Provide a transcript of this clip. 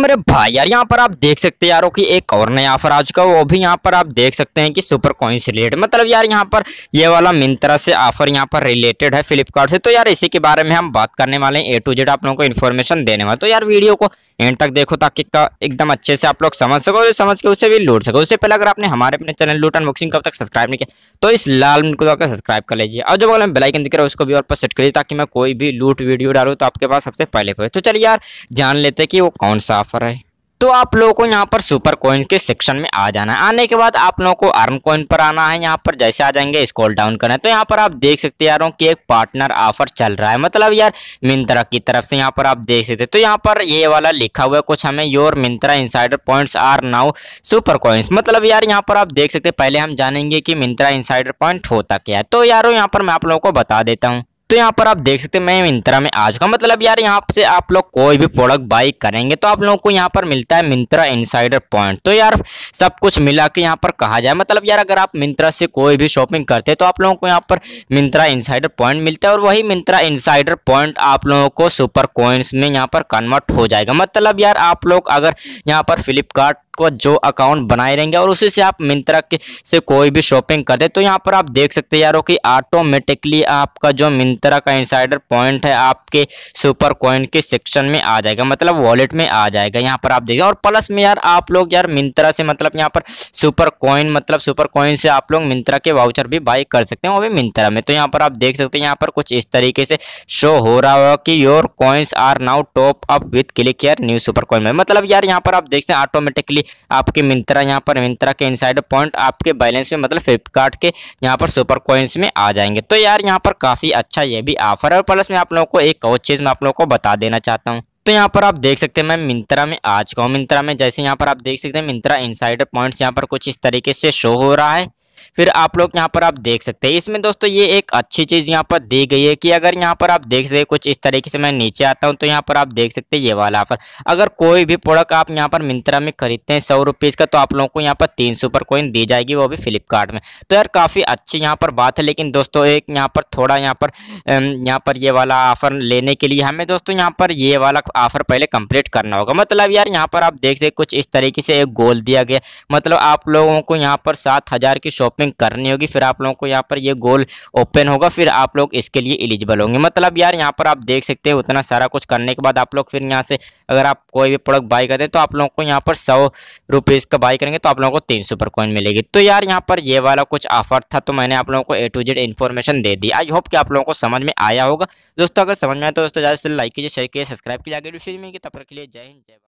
मेरे भाई यार यहाँ पर आप देख सकते हैं यारो कि एक और नया ऑफर आ चुका है वो भी यहाँ पर आप देख सकते हैं कि सुपर कॉइन से रिलेटेड मतलब यार यहाँ पर ये वाला मिंत्रा से ऑफर यहाँ पर रिलेटेड है फ्लिपकार्ट से तो यार इसी के बारे में हम बात करने वाले हैं ए टू जेड आप लोगों को इन्फॉर्मेशन देने वाले तो यार वीडियो को एंड तक देखो ताकि एकदम अच्छे से आप लोग समझ सको और समझ के उसे भी लूट सको उससे पहले अगर आपने हमारे अपने चैनल लूट अनबॉक्सिंग कब तक सब्सक्राइब नहीं किया तो इस लाल को जाकर सब्सक्राइब कर लीजिए और जो बोला मैं बेलाइकन दिख रहा है उसको भी और पर सेट कर लीजिए ताकि मैं कोई भी लूट वीडियो डालू तो आपके पास सबसे पहले पहुंचे तो चलिए यार जान लेते कि वो कौन सा ऑफर है तो आप लोगों को यहाँ पर सुपर कॉइन के सेक्शन में आ जाना है आने के बाद आप लोगों को आर्म कॉइन पर आना है यहाँ पर जैसे आ जाएंगे स्कॉल डाउन करना है तो यहाँ पर आप देख सकते यारों कि एक पार्टनर ऑफर चल रहा है मतलब यार मिंत्रा की तरफ से यहाँ पर आप देख सकते हैं तो यहाँ पर ये वाला लिखा हुआ है कुछ हमें your Myntra insider points are now super coins मतलब यार यहाँ पर आप देख सकते पहले हम जानेंगे कि मिंत्रा इंसाइडर पॉइंट होता क्या है तो यारो यहाँ पर मैं आप लोगों को बता देता हूँ तो यहाँ पर आप देख सकते हैं मैं मिंत्रा में आ चुका मतलब यार यहाँ से आप लोग कोई भी प्रोडक्ट बाई करेंगे तो आप लोगों को यहाँ पर मिलता है मिंत्रा इनसाइडर पॉइंट तो यार सब कुछ मिला के यहाँ पर कहा जाए मतलब यार अगर आप मिंत्रा से कोई भी शॉपिंग करते हैं तो आप लोगों को यहाँ पर मिंत्रा इनसाइडर पॉइंट मिलता है और वही मिंत्रा इनसाइडर पॉइंट आप लोगों को सुपर कॉइन्स में यहाँ पर कन्वर्ट हो जाएगा मतलब यार आप लोग अगर यहाँ पर फ्लिपकार्ट को जो अकाउंट बनाए रहेंगे और उसी से आप मिंत्रा के से कोई भी शॉपिंग कर दे तो यहाँ पर आप देख सकते हैं यारों कि ऑटोमेटिकली आपका जो मिंत्रा का इंसाइडर पॉइंट है आपके सुपर कॉइन के सेक्शन में आ जाएगा मतलब वॉलेट में आ जाएगा यहाँ पर आप देखिए और प्लस में यार आप लोग यार मिंत्रा से मतलब यहाँ पर सुपर कॉइन मतलब सुपर कॉइन से आप लोग मिंत्रा के वाउचर भी बाई कर सकते हैं वो भी मिंत्रा में तो यहाँ पर आप देख सकते हैं यहाँ पर कुछ इस तरीके से शो हो रहा होगा कि your coins are now top up with click यार न्यू सुपर कॉइन में मतलब यार यहाँ पर आप देखते हैं ऑटोमेटिकली लिए आपके मिंत्रा यहाँ पर मिंत्रा के इनसाइड पॉइंट आपके बैलेंस में मतलब फ्लिपकार्ट के यहाँ पर सुपर कॉइन्स में आ जाएंगे तो यार यहाँ पर काफ़ी अच्छा ये भी ऑफर है और प्लस मैं आप लोगों को एक और चीज़ मैं आप लोगों को बता देना चाहता हूँ तो यहाँ पर आप देख सकते हैं मैं मिंत्रा में आ चुका हूँ मिंत्रा में जैसे यहाँ पर आप देख सकते हैं मिंत्रा इनसाइडर पॉइंट्स यहाँ पर कुछ इस तरीके से शो हो रहा है फिर आप लोग यहाँ पर आप देख सकते हैं इसमें दोस्तों ये एक अच्छी चीज़ यहाँ पर दी गई है कि अगर यहाँ पर आप देख सकते कुछ इस तरीके से मैं नीचे आता हूँ तो यहाँ पर आप देख सकते हैं ये वाला ऑफर अगर कोई भी प्रोडक्ट आप यहाँ पर मिंत्रा में खरीदते हैं सौ रुपीज़ का तो आप लोगों को यहाँ पर तीन सुपर कॉइन दी जाएगी वो भी फ्लिपकार्ट में तो यार काफ़ी अच्छी यहाँ पर बात है लेकिन दोस्तों एक यहाँ पर थोड़ा यहाँ पर यहाँ पर ये वाला ऑफर लेने के लिए हमें दोस्तों यहाँ पर ये वाला ऑफर पहले कंप्लीट करना होगा मतलब यार यहाँ पर आप देख सकते कुछ इस तरीके से एक गोल दिया गया मतलब आप लोगों को यहाँ पर सात हज़ार की शॉप शॉपिंग करनी होगी फिर आप लोगों को यहाँ पर ये गोल ओपन होगा फिर आप लोग इसके लिए एलिजिबल होंगे मतलब यार यहाँ पर आप देख सकते हैं उतना सारा कुछ करने के बाद आप लोग फिर यहाँ से अगर आप कोई भी प्रोडक्ट बाई करें तो आप लोगों को यहाँ पर सौ रुपीज़ का बाई करेंगे तो आप लोगों को तीन सौ पर कॉइन मिलेगी तो यार यहाँ पर ये वाला कुछ ऑफर था तो मैंने आप लोगों को ए टू जेड इन्फॉर्मेशन दे दी आई होप कि आप लोगों को समझ में आया होगा दोस्तों अगर समझ में आए तो दोस्तों ज़्यादा से लाइक कीजिए शेयर कीजिए सब्सक्राइब कीजिए आगे वीडियो में तब तक के लिए जय हिंद जय